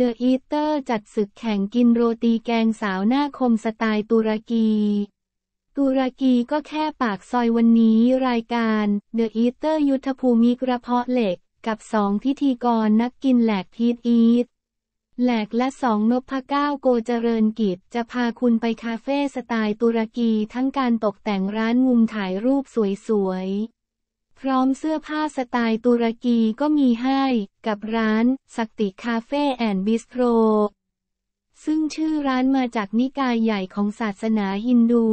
เดอะอีเตอร์ จัดศึกแข่งกินโรตีแกงสาวหน้าคมสไตล์ตุรกี ตุรกีก็แค่ปากซอยวันนี้รายการ เดอะอีเตอร์ยุทธภูมิกระเพาะเหล็กกับสองพิธีกรนักกินแหลกพีทอีท แหลกและสองนพเก้าโกเจริญกิจจะพาคุณไปคาเฟ่สไตล์ตุรกีทั้งการตกแต่งร้านมุมถ่ายรูปสวยพร้อมเสื้อผ้าสไตล์ตุรกีก็มีให้ กับร้าน สักติคาเฟ่แอนด์บิสโทรซึ่งชื่อร้านมาจากนิกายใหญ่ของศาสนาฮินดู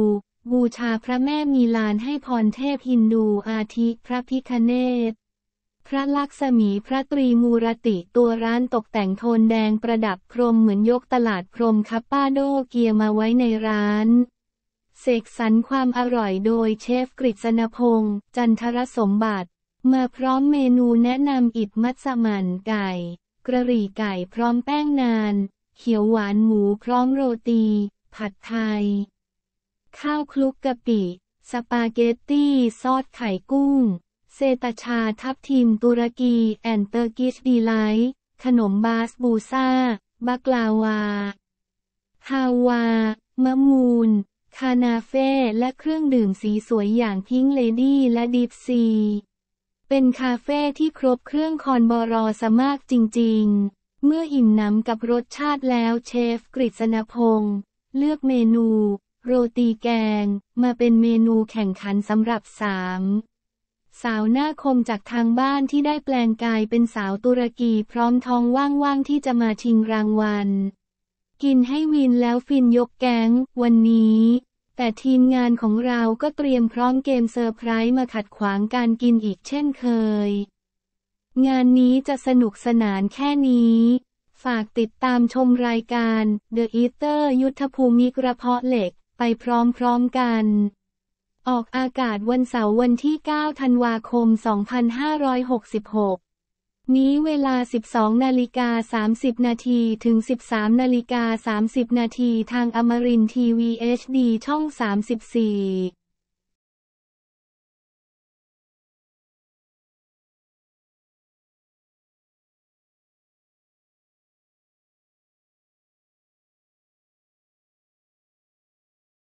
บูชาพระแม่มีลานให้พรเทพฮินดูอาทิพระพิคเนตพระลักษมีพระตรีมูรติตัวร้านตกแต่งโทนแดงประดับพรมเหมือนยกตลาดพรมคัปป้าโดเกียมาไว้ในร้านเสกสรรความอร่อยโดยเชฟกฤษณพงศ์จันทรสมบัติ มาพร้อมเมนูแนะนำอิบมัสมันไก่ กระหรี่ไก่พร้อมแป้งนาน เขียวหวานหมูพร้อมโรตี ผัดไทย ข้าวคลุกกะปิ สปาเกตตี้ ซอสไข่กุ้ง เซตาชาทับทิมตุรกีแอนเตอร์กิชดีไลท์ขนมบาสบูซาบักลาวา ฮาวามะมูนคานาเฟ่และเครื่องดื่มสีสวยอย่างพิงเลดี้และดิฟซี เป็นคาเฟ่ที่ครบเครื่องคอนบอรอสมากจริงๆ เมื่ออิ่มหนำกับรสชาติแล้วเชฟ กฤษณพงศ์เลือกเมนู โรตีแกง มาเป็นเมนูแข่งขันสำหรับสาม สาวหน้าคมจากทางบ้านที่ได้แปลงกายเป็นสาวตุรกีพร้อมท้องว่างๆ ที่จะมาชิงรางวัลกินให้วินแล้วฟินยกแก๊งวันนี้ แต่ทีมงานของเราก็เตรียมพร้อมเกมเซอร์ไพรส์มาขัดขวางการกินอีกเช่นเคย งานนี้จะสนุกสนานแค่นี้ ฝากติดตามชมรายการ The Eater ยุทธภูมิกระเพาะเหล็ก ไปพร้อมๆกัน ออกอากาศวันเสาร์วันที่ 9 ธันวาคม 2566นี้เวลา 12นาฬิกา30นาทีถึง 13นาฬิกา30นาทีทางอมรินทีวี HD ช่อง 34